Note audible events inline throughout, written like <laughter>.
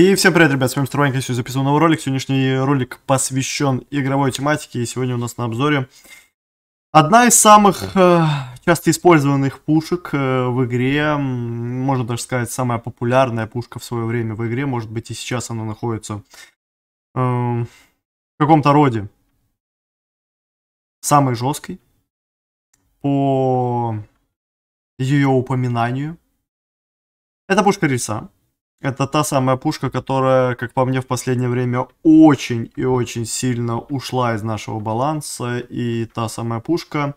И всем привет, ребят, с вами Строенко, сегодня записывал новый ролик. Сегодняшний ролик посвящен игровой тематике, и сегодня у нас на обзоре одна из самых э, часто использованных пушек э, в игре, можно даже сказать, самая популярная пушка в свое время в игре, может быть и сейчас она находится э, в каком-то роде самой жесткой по ее упоминанию. Это пушка Риса. Это та самая пушка, которая, как по мне, в последнее время очень и очень сильно ушла из нашего баланса. И та самая пушка,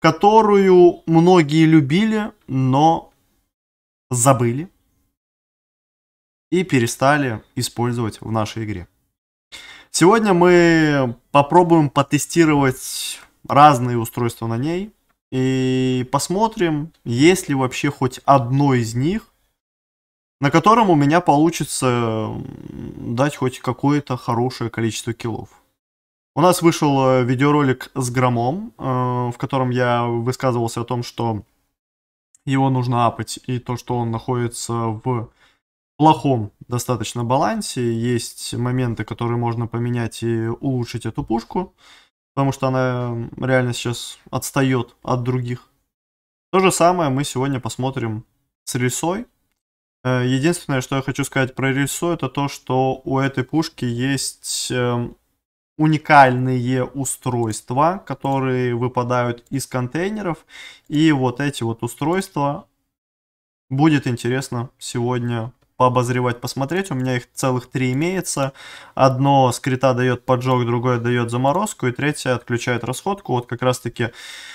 которую многие любили, но забыли и перестали использовать в нашей игре. Сегодня мы попробуем потестировать разные устройства на ней и посмотрим, есть ли вообще хоть одно из них, на котором у меня получится дать хоть какое-то хорошее количество киллов. У нас вышел э, видеоролик с Громом, э, в котором я высказывался о том, что его нужно апать, и то, что он находится в плохом достаточно балансе. Есть моменты, которые можно поменять и улучшить эту пушку, потому что она реально сейчас отстает от других. То же самое мы сегодня посмотрим с рисой. Э, единственное, что я хочу сказать про рельсу, это то, что у этой пушки есть эм, уникальные устройства, которые выпадают из контейнеров. И вот эти вот устройства будет интересно сегодня пообозревать, посмотреть. У меня их целых три имеется. Одно скрита дает поджог, другое дает заморозку, и третье отключает расходку. Вот как раз таки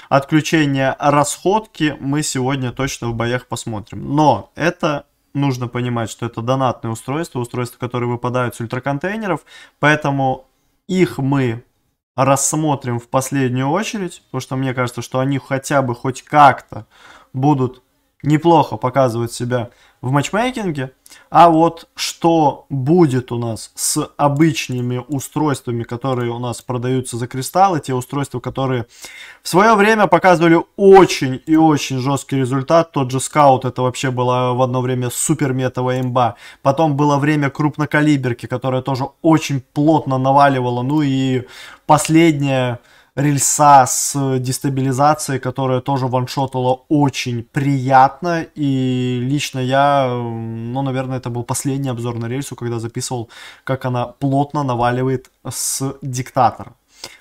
отключение расходки мы сегодня точно в боях посмотрим. Но это нужно понимать, что это донатные устройства, устройства, которые выпадают с ультраконтейнеров, поэтому их мы рассмотрим в последнюю очередь, потому что мне кажется, что они хотя бы хоть как-то будут неплохо показывает себя в матчмейкинге. А вот что будет у нас с обычными устройствами, которые у нас продаются за кристаллы, те устройства, которые в свое время показывали очень и очень жесткий результат. Тот же скаут, это вообще было в одно время суперметовая имба. Потом было время крупнокалиберки, которая тоже очень плотно наваливала. Ну и последняя рельса с дестабилизацией, которая тоже ваншотала очень приятно. И лично я, ну, наверное, это был последний обзор на рельсу, когда записывал, как она плотно наваливает с диктатора.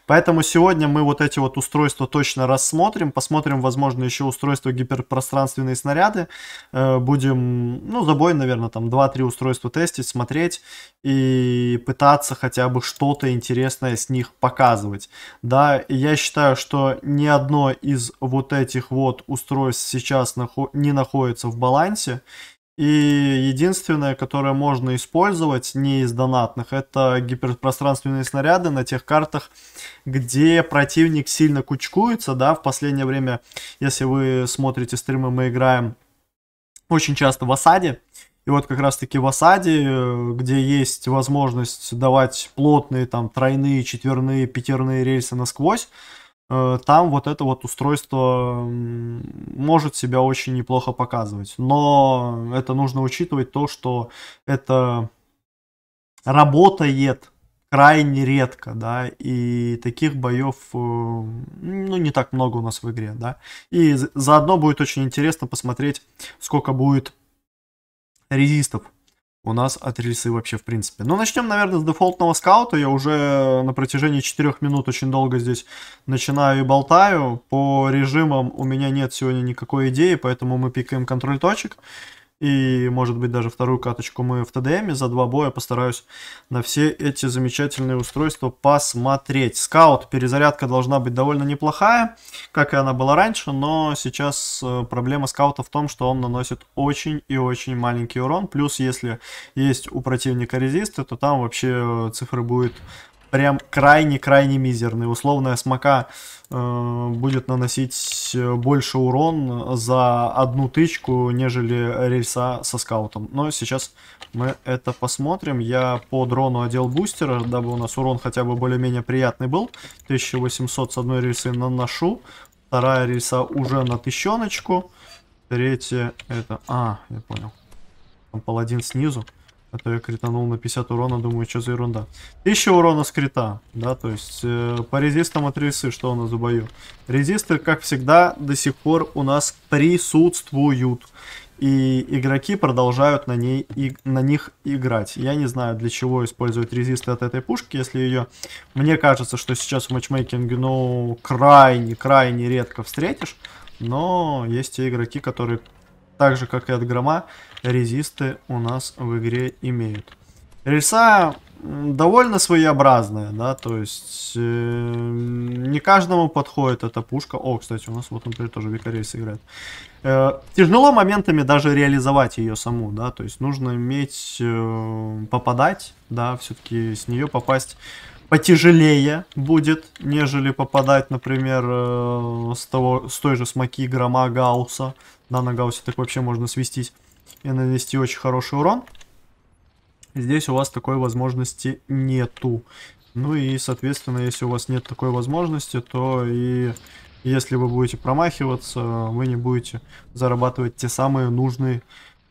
Поэтому сегодня мы вот эти вот устройства точно рассмотрим, посмотрим, возможно, еще устройства гиперпространственные снаряды. Э, будем, ну, забой, наверное, там 2-3 устройства тестить, смотреть и пытаться хотя бы что-то интересное с них показывать. Да, я считаю, что ни одно из вот этих вот устройств сейчас нахо не находится в балансе, и единственное, которое можно использовать не из донатных, это гиперпространственные снаряды на тех картах, где противник сильно кучкуется, да, в последнее время, если вы смотрите стримы, мы играем очень часто в осаде, и вот как раз-таки в осаде, э, где есть возможность давать плотные там тройные, четверные, пятерные рельсы насквозь, Э, там вот это вот устройство может себя очень неплохо показывать. Но это нужно учитывать то, что это работает крайне редко, да, и таких боев, э, ну, не так много у нас в игре, да. И заодно будет очень интересно посмотреть, сколько будет резистов у нас от рельсы вообще в принципе. Но ну, начнем, наверное, с дефолтного скаута. Я уже на протяжении 4 минут очень долго здесь начинаю и болтаю. По режимам у меня нет сегодня никакой идеи, поэтому мы пикаем контроль точек. И, может быть, даже вторую каточку мы в ТДМе за два боя постараюсь на все эти замечательные устройства посмотреть. Скаут, перезарядка должна быть довольно неплохая, как и она была раньше, но сейчас э, проблема скаута в том, что он наносит очень и очень маленький урон. Плюс, если есть у противника резисты, то там вообще э, цифры будет прям крайне-крайне мизерный. Условная смока э, будет наносить э, больше урон за одну тычку, нежели рельса со скаутом. Но сейчас мы это посмотрим. Я по дрону одел бустера, дабы у нас урон хотя бы более-менее приятный был. 1800 с одной рельсы наношу. Вторая рельса уже на тыщеночку. Третья это... А, я понял. Там паладин снизу. А то я кританул на 50 урона, думаю, что за ерунда. 1000 урона с крита, да, то есть э, по резистам от рельсы, что у нас в бою. Резисты, как всегда, до сих пор у нас присутствуют. И игроки продолжают на, ней, и, на них играть. Я не знаю, для чего использовать резисты от этой пушки, если ее... Мне кажется, что сейчас в матчмейкинге, ну, крайне-крайне редко встретишь. Но есть те игроки, которые так же как и от грома, резисты у нас в игре имеют. Рельса довольно своеобразная, да, то есть э, не каждому подходит эта пушка. О, кстати, у нас вот, например, тоже Викарейс играет. Э, тяжело моментами даже реализовать ее саму, да, то есть нужно иметь э, попадать, да, все-таки с нее попасть потяжелее будет, нежели попадать, например, э, с, того, с той же смоки Грома Гаусса. Да, на Гауссе так вообще можно свестись и нанести очень хороший урон. Здесь у вас такой возможности нету. Ну и, соответственно, если у вас нет такой возможности, то и если вы будете промахиваться, вы не будете зарабатывать те самые нужные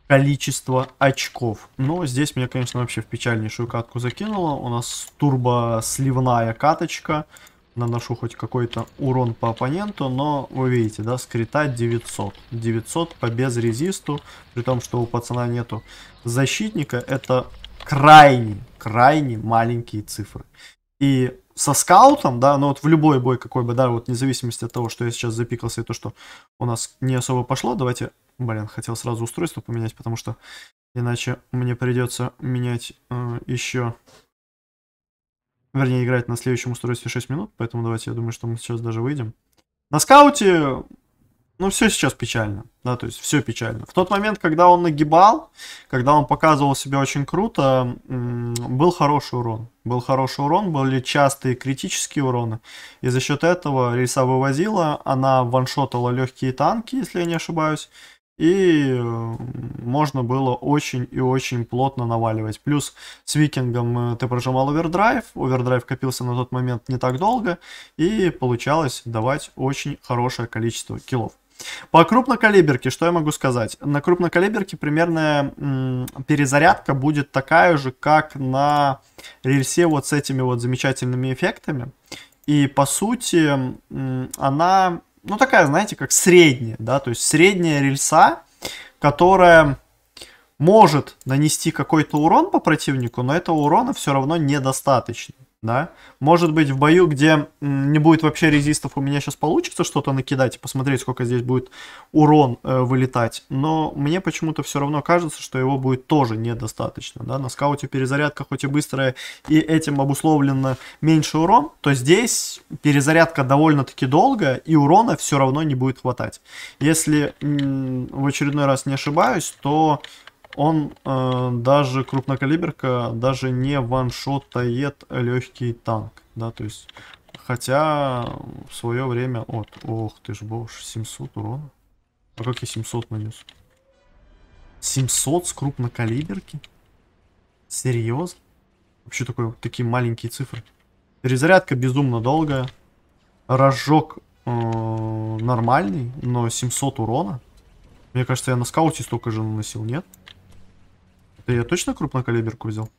количество очков. Но здесь меня, конечно, вообще в печальнейшую катку закинуло. У нас турбо-сливная каточка. Наношу хоть какой-то урон по оппоненту, но вы видите, да, скрита 900. 900 по безрезисту, при том, что у пацана нету защитника. Это крайне, крайне маленькие цифры. И со скаутом, да, но ну вот в любой бой какой бы, да, вот независимости от того, что я сейчас запикался и то, что у нас не особо пошло, давайте Блин, хотел сразу устройство поменять, потому что иначе мне придется менять э, еще... Вернее, играть на следующем устройстве 6 минут, поэтому давайте, я думаю, что мы сейчас даже выйдем. На скауте, ну, все сейчас печально, да, то есть все печально. В тот момент, когда он нагибал, когда он показывал себя очень круто, был хороший урон. Был хороший урон, были частые критические уроны, и за счет этого Риса вывозила, она ваншотала легкие танки, если я не ошибаюсь, и э, можно было очень и очень плотно наваливать. Плюс с викингом э, ты прожимал овердрайв, овердрайв копился на тот момент не так долго, и получалось давать очень хорошее количество килов. По крупнокалиберке, что я могу сказать? На крупнокалиберке примерная перезарядка будет такая же, как на рельсе вот с этими вот замечательными эффектами. И по сути она ну такая, знаете, как средняя, да, то есть средняя рельса, которая может нанести какой-то урон по противнику, но этого урона все равно недостаточно да. Может быть, в бою, где не будет вообще резистов, у меня сейчас получится что-то накидать и посмотреть, сколько здесь будет урон э, вылетать. Но мне почему-то все равно кажется, что его будет тоже недостаточно, да. На скауте перезарядка хоть и быстрая, и этим обусловлено меньше урон, то здесь перезарядка довольно-таки долгая, и урона все равно не будет хватать. Если в очередной раз не ошибаюсь, то он э, даже крупнокалиберка даже не ваншотает легкий танк, да, то есть, хотя в свое время, вот, ох ты ж боже, 700 урона, а как я 700 нанес? 700 с крупнокалиберки? Серьезно? Вообще такой, такие маленькие цифры. Перезарядка безумно долгая, рожок э, нормальный, но 700 урона. Мне кажется, я на скауте столько же наносил, нет? Да я точно крупнокалиберку взял?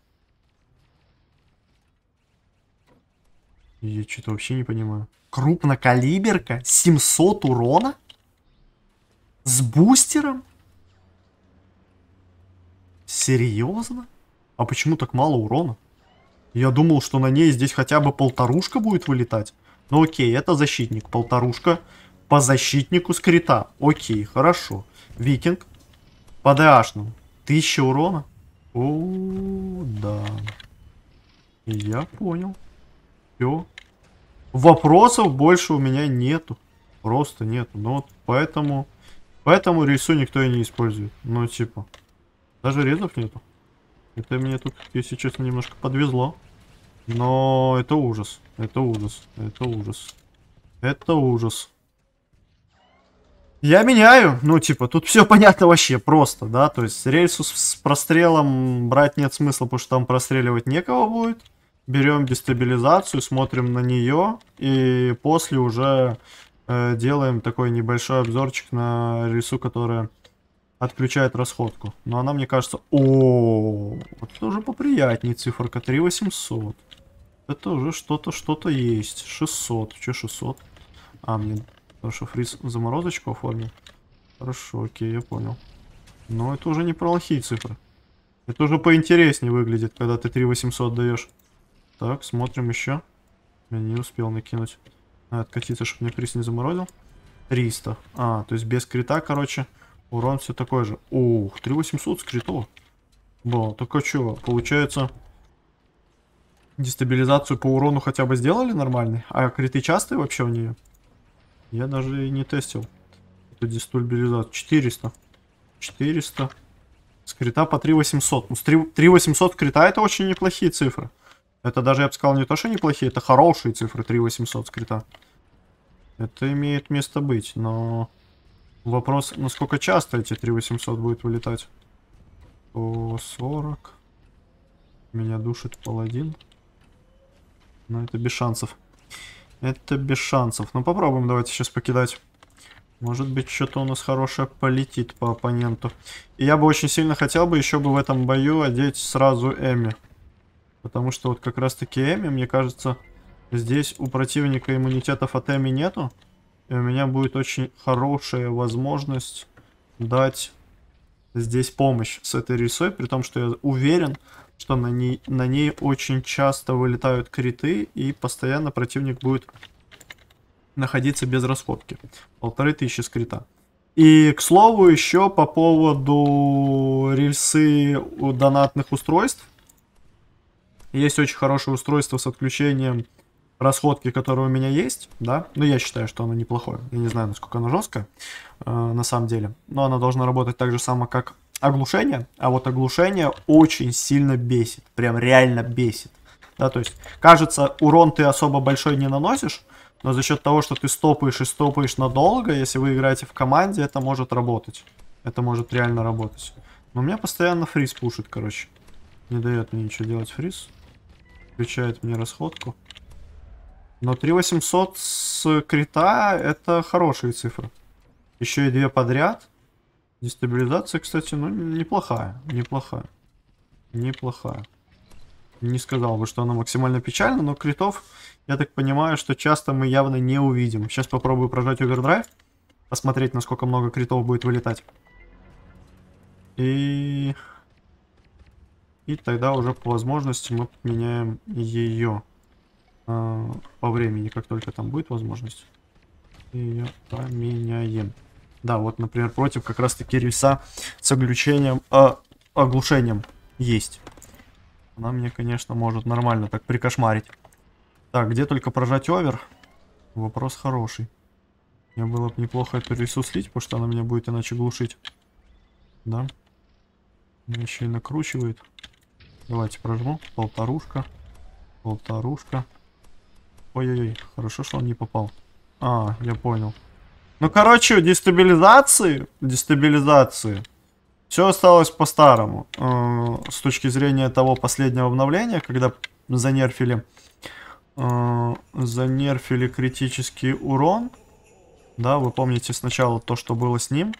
Я что-то вообще не понимаю. Крупнокалиберка? 700 урона? С бустером? Серьезно? А почему так мало урона? Я думал, что на ней здесь хотя бы полторушка будет вылетать. Ну окей, это защитник. Полторушка по защитнику скрита. Окей, хорошо. Викинг по ДАшному. 1000 урона. О, да. Я понял. Все. Вопросов больше у меня нету. Просто нету. Ну вот поэтому... Поэтому рельсу никто и не использует. Ну, типа. Даже резов нету. Это мне тут, если честно, немножко подвезло. Но это ужас. Это ужас. Это ужас. Это ужас. Я меняю, ну, типа, тут все понятно вообще просто, да, то есть рельсу с прострелом брать нет смысла, потому что там простреливать некого будет. Берем дестабилизацию, смотрим на нее, и после уже э, делаем такой небольшой обзорчик на рельсу, которая отключает расходку. Но она, мне кажется, о, -о, -о вот это уже поприятнее циферка, 3800. Это уже что-то, что-то есть. 600, что 600? А, мне Потому что фриз заморозочку оформил. Хорошо, окей, я понял. Но это уже не плохие цифры. Это уже поинтереснее выглядит, когда ты 3800 даешь. Так, смотрим еще. Я не успел накинуть. Надо откатиться, чтобы мне приз не заморозил. 300. А, то есть без крита, короче, урон все такой же. Ух, 3800 с критов. Бал, только а что Получается, дестабилизацию по урону хотя бы сделали нормальный? А криты частые вообще у нее? Я даже и не тестил. Это дестабилизация. 400. 400. Скрита по 3800. Ну, 3800 скрита это очень неплохие цифры. Это даже, я бы сказал, не то, что неплохие, это хорошие цифры 3800 скрита. Это имеет место быть, но... Вопрос, насколько часто эти 3800 будет вылетать? 140. Меня душит паладин. Но это без шансов. Это без шансов. Ну попробуем давайте сейчас покидать. Может быть, что-то у нас хорошее полетит по оппоненту. И я бы очень сильно хотел бы еще бы в этом бою одеть сразу Эми. Потому что вот как раз-таки Эми, мне кажется, здесь у противника иммунитетов от Эми нету. И у меня будет очень хорошая возможность дать здесь помощь с этой рисой. При том, что я уверен, что на ней, на ней очень часто вылетают криты, и постоянно противник будет находиться без расходки. Полторы тысячи с И, к слову, еще по поводу рельсы донатных устройств. Есть очень хорошее устройство с отключением расходки, которое у меня есть, да, но ну, я считаю, что оно неплохое. Я не знаю, насколько оно жесткое, э, на самом деле. Но оно должно работать так же само, как оглушение, а вот оглушение очень сильно бесит, прям реально бесит. Да, то есть, кажется, урон ты особо большой не наносишь, но за счет того, что ты стопаешь и стопаешь надолго, если вы играете в команде, это может работать. Это может реально работать. Но у меня постоянно фриз пушит, короче. Не дает мне ничего делать фриз. Включает мне расходку. Но 3800 с крита это хорошие цифры. Еще и две подряд. Дестабилизация, кстати, ну, неплохая. Неплохая. Неплохая. Не сказал бы, что она максимально печальна, но критов, я так понимаю, что часто мы явно не увидим. Сейчас попробую прожать овердрайв, посмотреть, насколько много критов будет вылетать. И... И тогда уже по возможности мы меняем ее э, а, по времени, как только там будет возможность. Ее поменяем. Да, вот, например, против как раз-таки рельса с оглючением, э, оглушением есть. Она мне, конечно, может нормально так прикошмарить. Так, где только прожать овер? Вопрос хороший. Мне было бы неплохо эту рельсу слить, потому что она меня будет иначе глушить. Да. Она еще и накручивает. Давайте прожму. Полторушка. Полторушка. Ой-ой-ой. Хорошо, что он не попал. А, я понял. Ну, короче, дестабилизации, дестабилизации, все осталось по-старому. Э, с точки зрения того последнего обновления, когда занерфили, э, занерфили критический урон. Да, вы помните сначала то, что было с ним.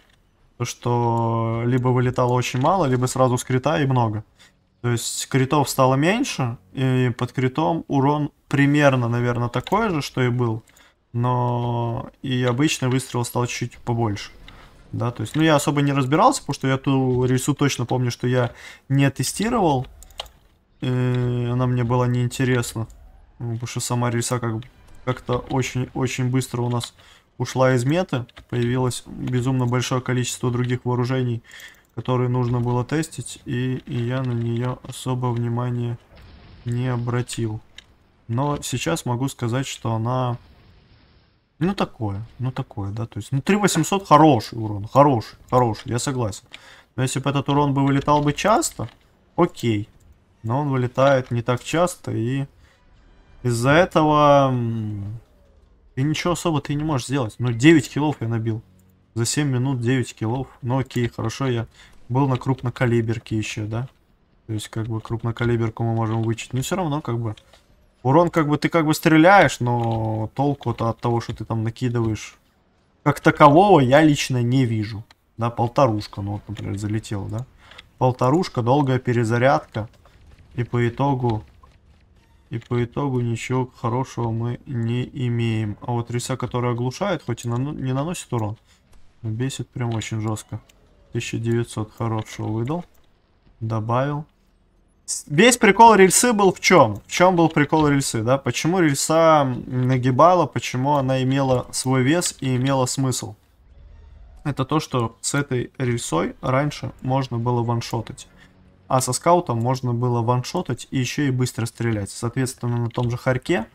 То, что либо вылетало очень мало, либо сразу с крита и много. То есть критов стало меньше, и под критом урон примерно, наверное, такой же, что и был но и обычный выстрел стал чуть побольше. Да, то есть, ну, я особо не разбирался, потому что я ту рельсу точно помню, что я не тестировал. И э, она мне была неинтересна. Потому что сама рельса как-то как очень-очень быстро у нас ушла из меты. Появилось безумно большое количество других вооружений, которые нужно было тестить. И, и я на нее особо внимания не обратил. Но сейчас могу сказать, что она ну такое, ну такое, да, то есть, ну 3800 хороший урон, хороший, хороший, я согласен. Но если бы этот урон бы вылетал бы часто, окей, но он вылетает не так часто и из-за этого ты ничего особо ты не можешь сделать. Ну 9 килов я набил, за 7 минут 9 килов, ну окей, хорошо, я был на крупнокалиберке еще, да, то есть как бы крупнокалиберку мы можем вычить, но все равно как бы Урон как бы ты как бы стреляешь, но толку-то от того, что ты там накидываешь как такового, я лично не вижу. Да, полторушка, ну вот, например, залетела, да. Полторушка, долгая перезарядка. И по итогу... И по итогу ничего хорошего мы не имеем. А вот риса, которая оглушает, хоть и нану... не наносит урон, бесит прям очень жестко. 1900 хорошего выдал. Добавил. Весь прикол рельсы был в чем? В чем был прикол рельсы, да? Почему рельса нагибала, почему она имела свой вес и имела смысл? Это то, что с этой рельсой раньше можно было ваншотать. А со скаутом можно было ваншотать и еще и быстро стрелять. Соответственно, на том же Харьке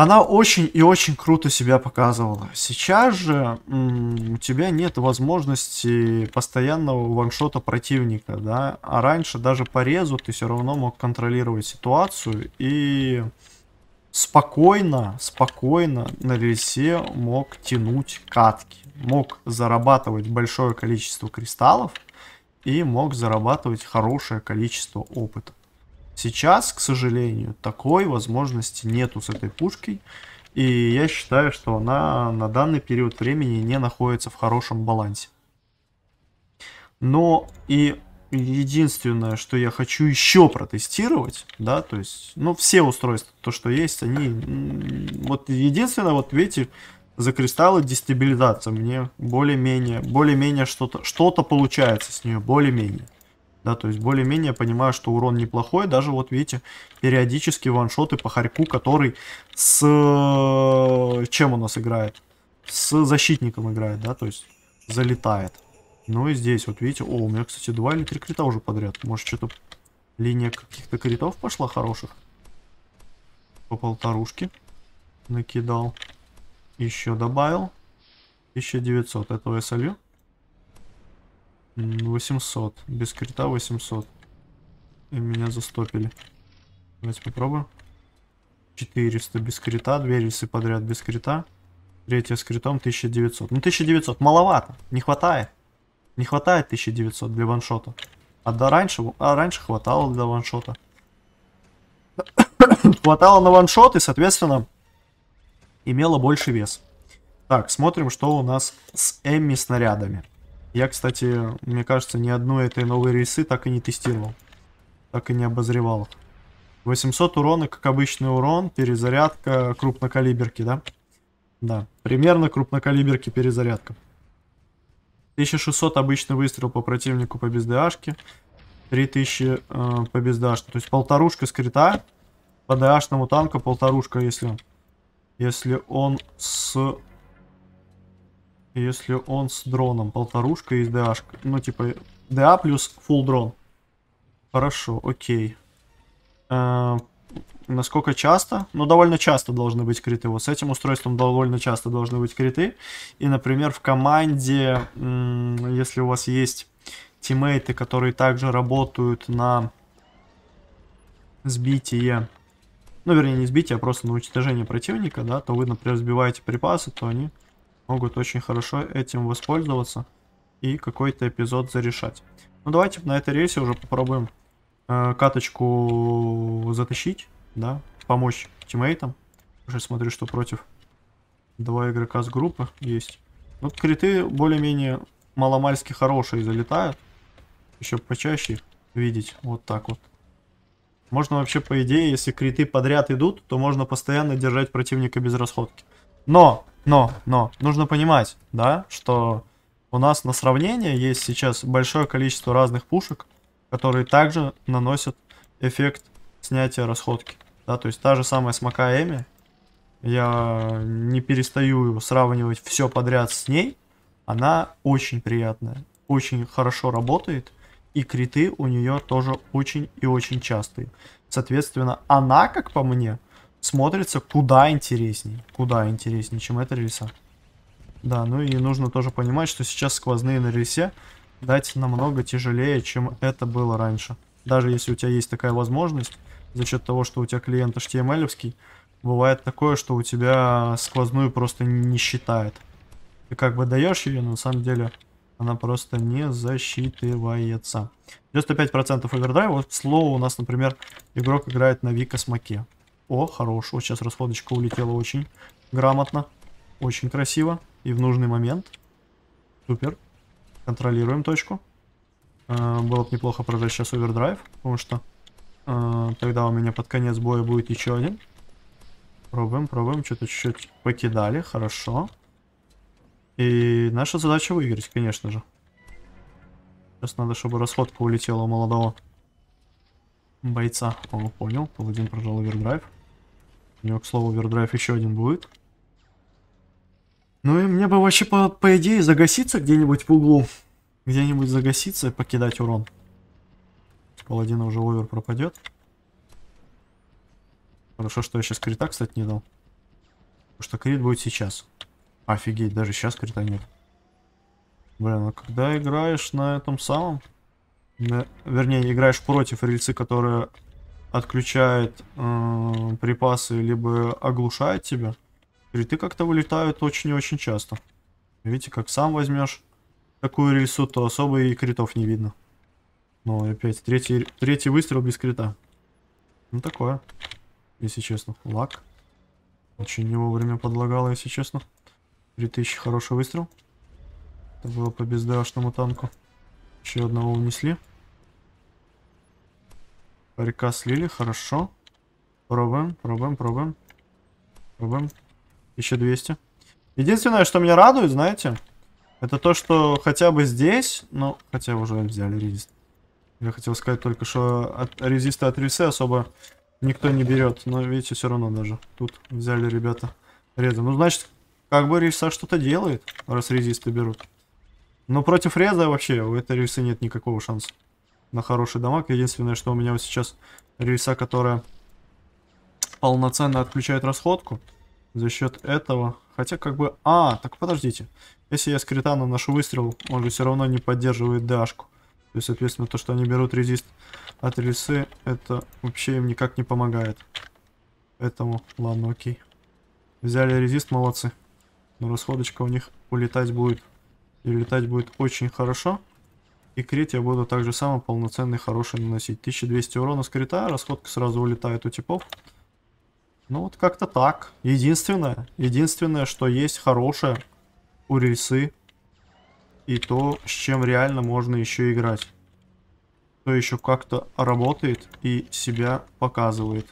она очень и очень круто себя показывала. Сейчас же у тебя нет возможности постоянного ваншота противника, да. А раньше даже по резу ты все равно мог контролировать ситуацию и спокойно, спокойно на рельсе мог тянуть катки. Мог зарабатывать большое количество кристаллов и мог зарабатывать хорошее количество опыта. Сейчас, к сожалению, такой возможности нету с этой пушкой. И я считаю, что она на данный период времени не находится в хорошем балансе. Но и единственное, что я хочу еще протестировать, да, то есть, ну, все устройства, то, что есть, они, вот единственное, вот видите, за кристаллы дестабилизация, мне более-менее, более-менее что-то, что-то получается с нее, более-менее. Да, то есть более-менее понимаю, что урон неплохой. Даже вот видите, периодически ваншоты по Харьку, который с... Чем у нас играет? С защитником играет, да, то есть залетает. Ну и здесь, вот видите, о, у меня, кстати, два или три крита уже подряд. Может, что-то линия каких-то критов пошла хороших. По полторушке накидал. Еще добавил. 1900. Этого я солью. 800. Без крита 800. И меня застопили. Давайте попробуем. 400 без крита. Две рельсы подряд без крита. Третья с критом 1900. Ну 1900 маловато. Не хватает. Не хватает 1900 для ваншота. А до раньше, а раньше хватало для ваншота. <coughs> хватало на ваншот и, соответственно, имело больше вес. Так, смотрим, что у нас с эми снарядами. Я, кстати, мне кажется, ни одной этой новой рельсы так и не тестировал. Так и не обозревал. 800 урона, как обычный урон, перезарядка крупнокалиберки, да? Да, примерно крупнокалиберки перезарядка. 1600 обычный выстрел по противнику по бездашке. 3000 э, по бездашке. То есть полторушка скрита. По дашному танку полторушка, если, если он с если он с дроном, полторушка и ДА, ну типа ДА плюс full дрон. Хорошо, окей. А, насколько часто? Ну, довольно часто должны быть криты. Вот с этим устройством довольно часто должны быть криты. И, например, в команде, если у вас есть тиммейты, которые также работают на сбитие, ну, вернее, не сбитие, а просто на уничтожение противника, да, то вы, например, сбиваете припасы, то они могут очень хорошо этим воспользоваться и какой-то эпизод зарешать. Ну давайте на этой рейсе уже попробуем э, каточку затащить, да, помочь тиммейтам. Уже смотрю, что против два игрока с группы есть. Вот криты более-менее маломальски хорошие залетают. Еще почаще видеть вот так вот. Можно вообще, по идее, если криты подряд идут, то можно постоянно держать противника без расходки. Но но, но, нужно понимать, да, что у нас на сравнение есть сейчас большое количество разных пушек, которые также наносят эффект снятия расходки. Да, то есть та же самая смока Эми. Я не перестаю сравнивать все подряд с ней. Она очень приятная, очень хорошо работает. И криты у нее тоже очень и очень частые. Соответственно, она, как по мне, смотрится куда интересней. Куда интереснее, чем эта рельса. Да, ну и нужно тоже понимать, что сейчас сквозные на рельсе дать намного тяжелее, чем это было раньше. Даже если у тебя есть такая возможность, за счет того, что у тебя клиент html бывает такое, что у тебя сквозную просто не считает. Ты как бы даешь ее, но на самом деле она просто не засчитывается. 95% овердрайва. Вот слово у нас, например, игрок играет на Вика Смоке. О, хорош. Вот сейчас расходочка улетела очень грамотно. Очень красиво. И в нужный момент. Супер. Контролируем точку. Э, было бы неплохо прожать сейчас овердрайв. Потому что э, тогда у меня под конец боя будет еще один. Пробуем, пробуем. Что-то чуть-чуть покидали. Хорошо. И наша задача выиграть, конечно же. Сейчас надо, чтобы расходка улетела у молодого бойца. О, понял. Паладин прожал овердрайв. У него, к слову, овердрайв еще один будет. Ну и мне бы вообще, по, по идее, загаситься где-нибудь в углу. Где-нибудь загаситься и покидать урон. Паладина типа, уже овер пропадет. Хорошо, что я сейчас крита, кстати, не дал. Потому что крит будет сейчас. Офигеть, даже сейчас крита нет. Блин, а когда играешь на этом самом... На... Вернее, играешь против рельсы, которые отключает э, припасы, либо оглушает тебя. Криты как-то вылетают очень и очень часто. Видите, как сам возьмешь такую рельсу, то особо и критов не видно. но опять, третий, третий выстрел без крита. Ну, такое, если честно. Лак. Очень не вовремя подлагало, если честно. 3000, хороший выстрел. Это было по бездашному танку. Еще одного унесли. Река слили, хорошо. Пробуем, пробуем, пробуем. Пробуем. Еще 1200. Единственное, что меня радует, знаете, это то, что хотя бы здесь... Ну, хотя уже взяли резист. Я хотел сказать только, что от резиста от рельсы особо никто не берет. Но видите, все равно даже тут взяли ребята реза. Ну, значит, как бы рельса что-то делает, раз резисты берут. Но против реза вообще у этой рельсы нет никакого шанса на хороший дамаг. Единственное, что у меня вот сейчас рельса, которая полноценно отключает расходку. За счет этого. Хотя как бы... А, так подождите. Если я с критана наношу выстрел, он же все равно не поддерживает дашку. То есть, соответственно, то, что они берут резист от рельсы, это вообще им никак не помогает. Поэтому, ладно, окей. Взяли резист, молодцы. Но расходочка у них улетать будет. И летать будет очень хорошо. И крит я буду также самый полноценный, хороший наносить. 1200 урона с крита, расходка сразу улетает у типов. Ну вот как-то так. Единственное, единственное, что есть хорошее у рельсы. И то, с чем реально можно еще играть. То еще как-то работает и себя показывает.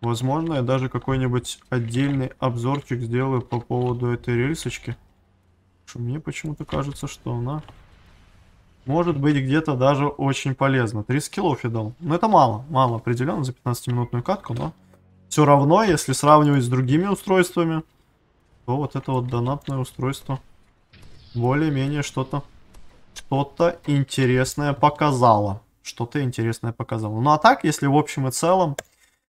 Возможно, я даже какой-нибудь отдельный обзорчик сделаю по поводу этой рельсочки. Что мне почему-то кажется, что она может быть, где-то даже очень полезно. Три килов я дал. Но ну, это мало, мало определенно за 15-минутную катку, но все равно, если сравнивать с другими устройствами, то вот это вот донатное устройство более-менее что-то что-то интересное показало. Что-то интересное показало. Ну а так, если в общем и целом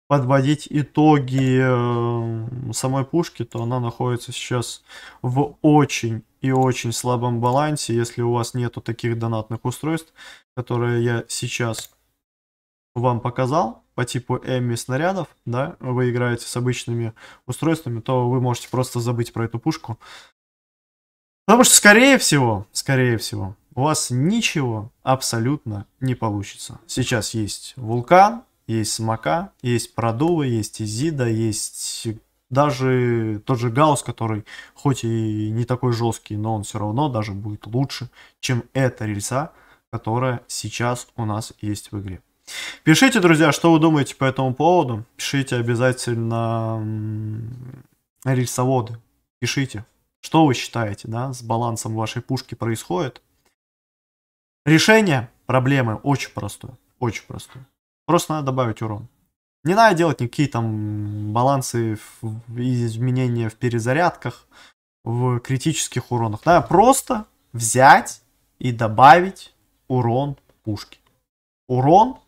подводить итоги э, самой пушки, то она находится сейчас в очень и очень слабом балансе, если у вас нету таких донатных устройств, которые я сейчас вам показал по типу Эмми снарядов, да, вы играете с обычными устройствами, то вы можете просто забыть про эту пушку. Потому что, скорее всего, скорее всего, у вас ничего абсолютно не получится. Сейчас есть вулкан, есть смока, есть продува, есть изида, есть даже тот же Гаусс, который хоть и не такой жесткий, но он все равно даже будет лучше, чем эта рельса, которая сейчас у нас есть в игре. Пишите, друзья, что вы думаете по этому поводу. Пишите обязательно рельсоводы. Пишите, что вы считаете, да, с балансом вашей пушки происходит. Решение проблемы очень простое, очень простое. Просто надо добавить урон. Не надо делать никакие там балансы и изменения в перезарядках, в критических уронах. Надо просто взять и добавить урон пушки. Урон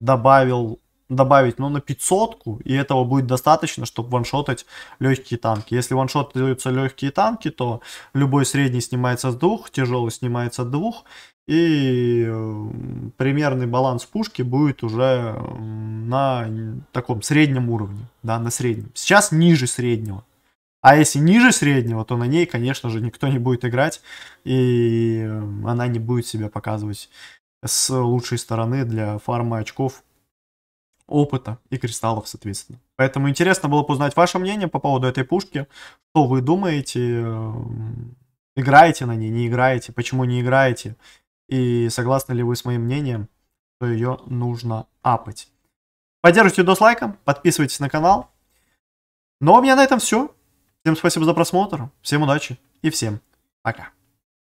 добавил добавить, ну, на 500 и этого будет достаточно, чтобы ваншотать легкие танки. Если ваншотаются легкие танки, то любой средний снимается с двух, тяжелый снимается с двух, и примерный баланс пушки будет уже на таком среднем уровне, да, на среднем. Сейчас ниже среднего. А если ниже среднего, то на ней, конечно же, никто не будет играть, и она не будет себя показывать с лучшей стороны для фарма очков опыта и кристаллов, соответственно. Поэтому интересно было бы узнать ваше мнение по поводу этой пушки. Что вы думаете? Эм, играете на ней, не играете? Почему не играете? И согласны ли вы с моим мнением, что ее нужно апать? Поддержите видос лайком, подписывайтесь на канал. Ну а у меня на этом все. Всем спасибо за просмотр, всем удачи и всем пока.